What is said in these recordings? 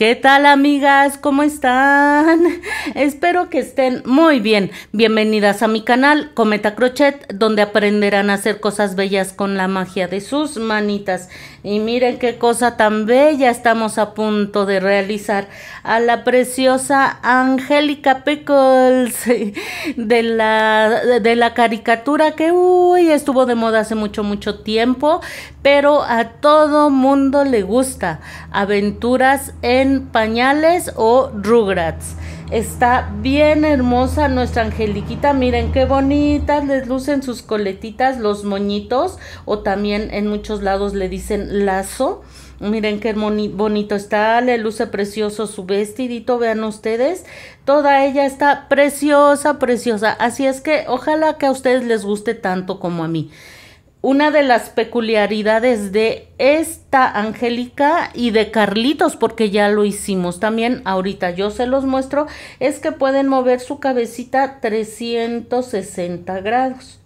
¿Qué tal amigas? ¿Cómo están? Espero que estén muy bien. Bienvenidas a mi canal Cometa Crochet, donde aprenderán a hacer cosas bellas con la magia de sus manitas. Y miren qué cosa tan bella estamos a punto de realizar a la preciosa Angélica Pickles de la, de la caricatura que uy, estuvo de moda hace mucho, mucho tiempo, pero a todo mundo le gusta. Aventuras en pañales o rugrats. Está bien hermosa nuestra angeliquita. Miren qué bonitas les lucen sus coletitas, los moñitos o también en muchos lados le dicen lazo. Miren qué bonito está, le luce precioso su vestidito, vean ustedes. Toda ella está preciosa, preciosa. Así es que ojalá que a ustedes les guste tanto como a mí una de las peculiaridades de esta Angélica y de Carlitos, porque ya lo hicimos también, ahorita yo se los muestro, es que pueden mover su cabecita 360 grados.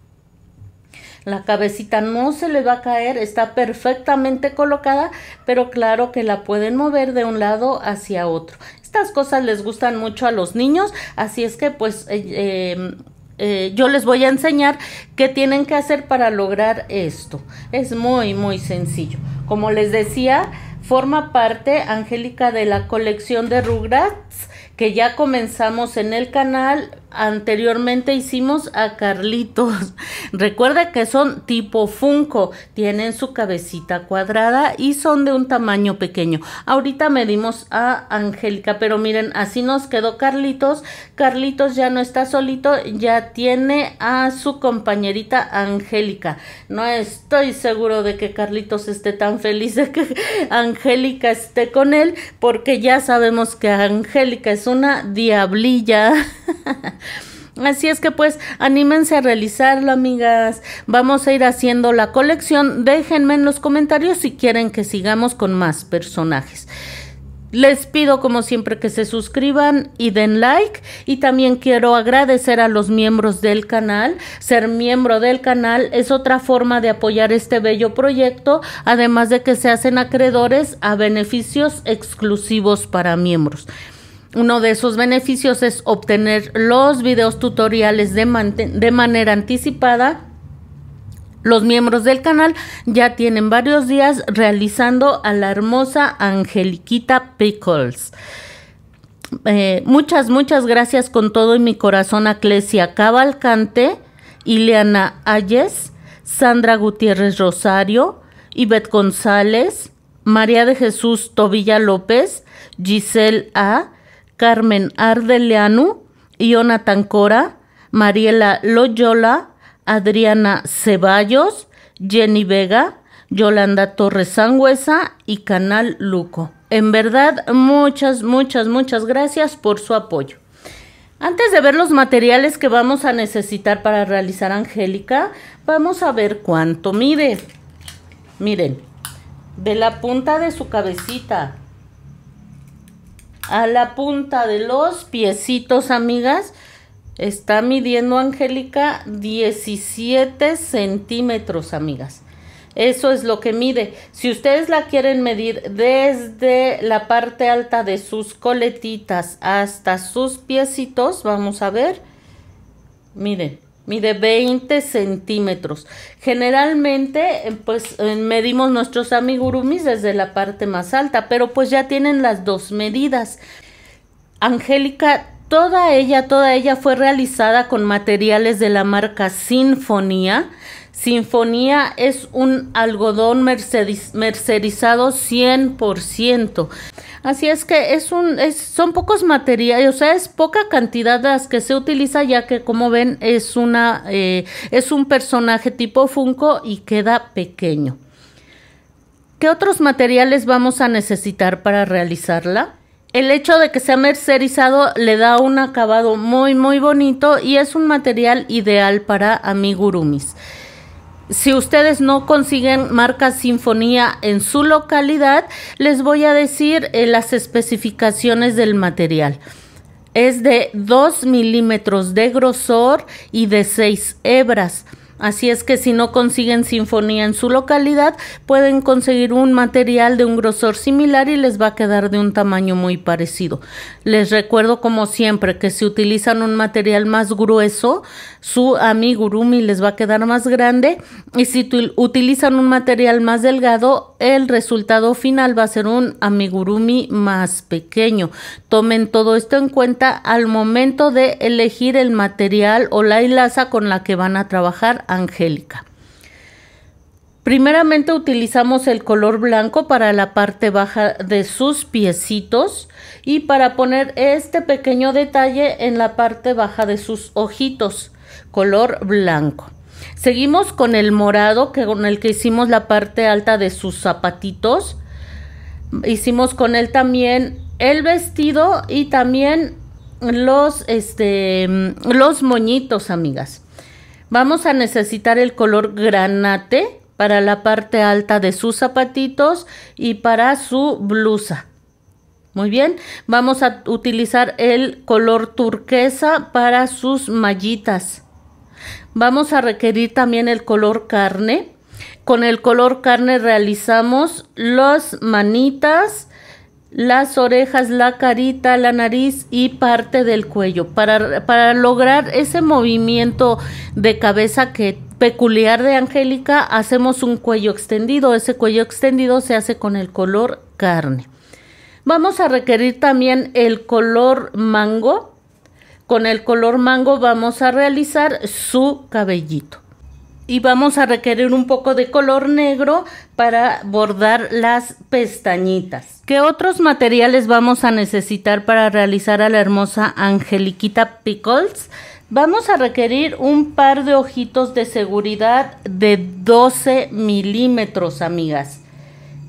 La cabecita no se le va a caer, está perfectamente colocada, pero claro que la pueden mover de un lado hacia otro. Estas cosas les gustan mucho a los niños, así es que pues... Eh, eh, eh, yo les voy a enseñar qué tienen que hacer para lograr esto. Es muy, muy sencillo. Como les decía, forma parte, Angélica, de la colección de Rugrats que ya comenzamos en el canal anteriormente hicimos a Carlitos. Recuerda que son tipo Funko, tienen su cabecita cuadrada y son de un tamaño pequeño. Ahorita medimos a Angélica, pero miren, así nos quedó Carlitos. Carlitos ya no está solito, ya tiene a su compañerita Angélica. No estoy seguro de que Carlitos esté tan feliz de que Angélica esté con él, porque ya sabemos que Angélica es una diablilla. Así es que pues anímense a realizarlo, amigas. Vamos a ir haciendo la colección. Déjenme en los comentarios si quieren que sigamos con más personajes. Les pido como siempre que se suscriban y den like y también quiero agradecer a los miembros del canal. Ser miembro del canal es otra forma de apoyar este bello proyecto, además de que se hacen acreedores a beneficios exclusivos para miembros. Uno de esos beneficios es obtener los videos tutoriales de, manera anticipada los miembros del canal ya tienen varios días realizando a la hermosa Angeliquita Pickles. Eh, muchas, muchas gracias con todo mi corazón a Clesia Cavalcante, Ileana Ayes, Sandra Gutiérrez Rosario, Ivette González, María de Jesús Tobilla López, Giselle A., Carmen Ardeleanu, Iona Cora, Mariela Loyola, Adriana Ceballos, Jenny Vega, Yolanda Torres Sangüesa y Canal Luco. En verdad, muchas, muchas, muchas gracias por su apoyo. Antes de ver los materiales que vamos a necesitar para realizar Angélica, vamos a ver cuánto mide. Miren, de la punta de su cabecita a la punta de los piecitos, amigas. Está midiendo Angélica 17 centímetros, amigas. Eso es lo que mide. Si ustedes la quieren medir desde la parte alta de sus coletitas hasta sus piecitos, vamos a ver. Miren, Mide 20 centímetros. Generalmente, eh, pues eh, medimos nuestros amigurumis desde la parte más alta, pero pues ya tienen las dos medidas. Angélica Toda ella, toda ella fue realizada con materiales de la marca Sinfonía. Sinfonía es un algodón mercerizado 100%. Así es que es un, son pocos materiales, o sea, es poca cantidad de las que se utiliza, ya que como ven es, una, eh, es un personaje tipo Funko y queda pequeño. ¿Qué otros materiales vamos a necesitar para realizarla? el hecho de que sea mercerizado le da un acabado muy muy bonito y es un material ideal para amigurumis. Si ustedes no consiguen marca Sinfonía en su localidad, les voy a decir eh, las especificaciones del material. Es de 2 milímetros de grosor y de 6 hebras. Así es que si no consiguen sinfonía en su localidad, pueden conseguir un material de un grosor similar y les va a quedar de un tamaño muy parecido. Les recuerdo como siempre que si utilizan un material más grueso, su amigurumi les va a quedar más grande y si utilizan un material más delgado, el resultado final va a ser un amigurumi más pequeño. Tomen todo esto en cuenta al momento de elegir el material o la hilaza con la que van a trabajar Angélica. Primeramente utilizamos el color blanco para la parte baja de sus piecitos y para poner este pequeño detalle en la parte baja de sus ojitos, color blanco. Seguimos con el morado, que con el que hicimos la parte alta de sus zapatitos. Hicimos con él también el vestido y también los, este, los moñitos, amigas. Vamos a necesitar el color granate para la parte alta de sus zapatitos y para su blusa. Muy bien, vamos a utilizar el color turquesa para sus mallitas. Vamos a requerir también el color carne. Con el color carne realizamos las manitas, las orejas, la carita, la nariz y parte del cuello. Para, lograr ese movimiento de cabeza que peculiar de Angélica, hacemos un cuello extendido. Ese cuello extendido se hace con el color carne. Vamos a requerir también el color mango. Con el color mango vamos a realizar su cabellito. Y vamos a requerir un poco de color negro para bordar las pestañitas. ¿Qué otros materiales vamos a necesitar para realizar a la hermosa Angeliquita Pickles? Vamos a requerir un par de ojitos de seguridad de 12 milímetros, amigas.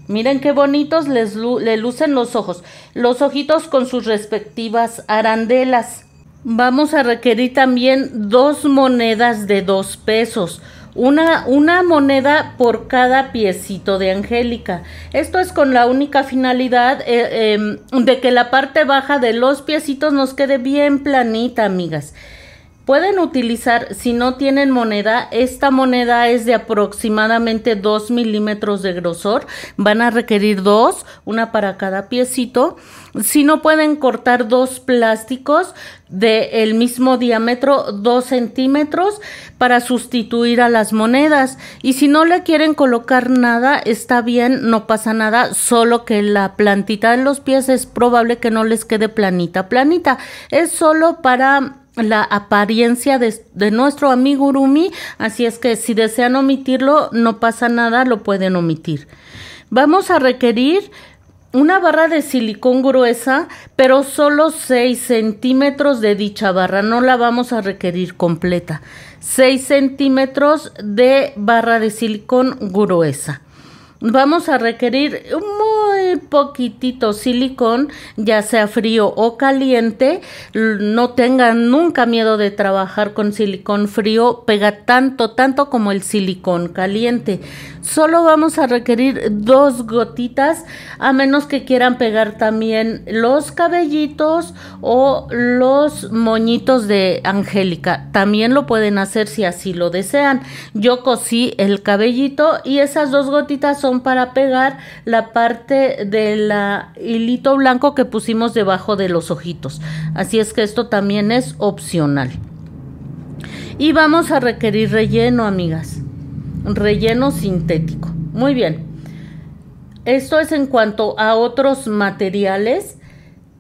Miren qué bonitos les le lucen los ojos. Los ojitos con sus respectivas arandelas. Vamos a requerir también dos monedas de dos pesos. Una, una, moneda por cada piecito de Angélica. Esto es con la única finalidad eh, em, de que la parte baja de los piecitos nos quede bien planita, amigas. Pueden utilizar, si no tienen moneda, esta moneda es de aproximadamente 2 milímetros de grosor. Van a requerir dos, una para cada piecito. Si no pueden cortar dos plásticos del el mismo diámetro, 2 centímetros, para sustituir a las monedas. Y si no le quieren colocar nada, está bien, no pasa nada, solo que la plantita en los pies es probable que no les quede planita, planita. Es solo para la apariencia de, nuestro amigo Urumi, así es que si desean omitirlo, no pasa nada, lo pueden omitir. Vamos a requerir una barra de silicón gruesa, pero solo 6 centímetros de dicha barra, no la vamos a requerir completa. 6 centímetros de barra de silicón gruesa vamos a requerir muy poquitito silicón, ya sea frío o caliente. No tengan nunca miedo de trabajar con silicón frío, pega tanto, tanto como el silicón caliente. Solo vamos a requerir dos gotitas, a menos que quieran pegar también los cabellitos o los moñitos de Angélica. También lo pueden hacer si así lo desean. Yo cosí el cabellito y esas dos gotitas son para pegar la parte del hilito blanco que pusimos debajo de los ojitos. Así es que esto también es opcional. Y vamos a requerir relleno, amigas. Relleno sintético. Muy bien. Esto es en cuanto a otros materiales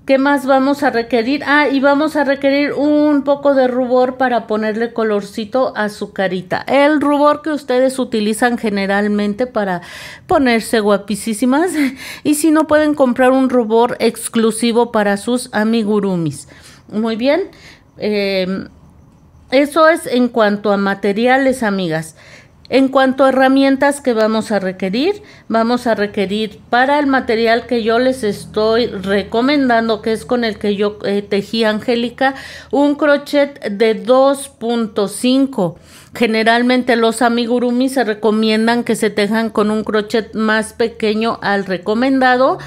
¿Qué más vamos a requerir? Ah, y vamos a requerir un poco de rubor para ponerle colorcito a su carita. El rubor que ustedes utilizan generalmente para ponerse guapísimas. Y si no, pueden comprar un rubor exclusivo para sus amigurumis. Muy bien. Eh, eso es en cuanto a materiales, amigas. En cuanto a herramientas que vamos a requerir, vamos a requerir para el material que yo les estoy recomendando, que es con el que yo eh, tejí Angélica, un crochet de 2.5. Generalmente los amigurumi se recomiendan que se tejan con un crochet más pequeño al recomendado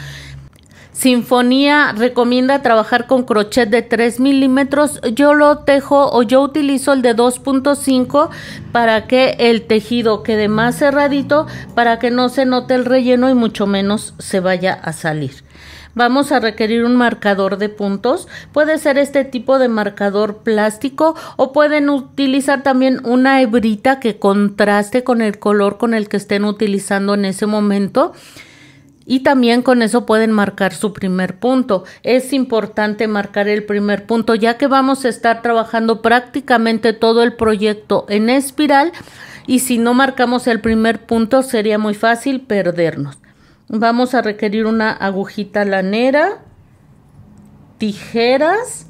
Sinfonía recomienda trabajar con crochet de 3 milímetros. Yo lo tejo o yo utilizo el de 2.5 para que el tejido quede más cerradito, para que no se note el relleno y mucho menos se vaya a salir vamos a requerir un marcador de puntos. Puede ser este tipo de marcador plástico o pueden utilizar también una hebrita que contraste con el color con el que estén utilizando en ese momento y también con eso pueden marcar su primer punto. Es importante marcar el primer punto ya que vamos a estar trabajando prácticamente todo el proyecto en espiral y si no marcamos el primer punto sería muy fácil perdernos. Vamos a requerir una agujita lanera, tijeras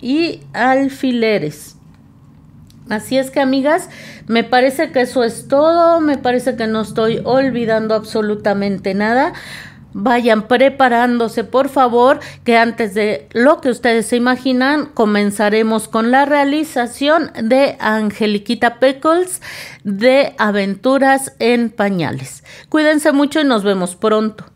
y alfileres. Así es que amigas, me parece que eso es todo, me parece que no estoy olvidando absolutamente nada. Vayan preparándose, por favor, que antes de lo que ustedes se imaginan, comenzaremos con la realización de Angeliquita Pickles de Aventuras en Pañales. Cuídense mucho y nos vemos pronto.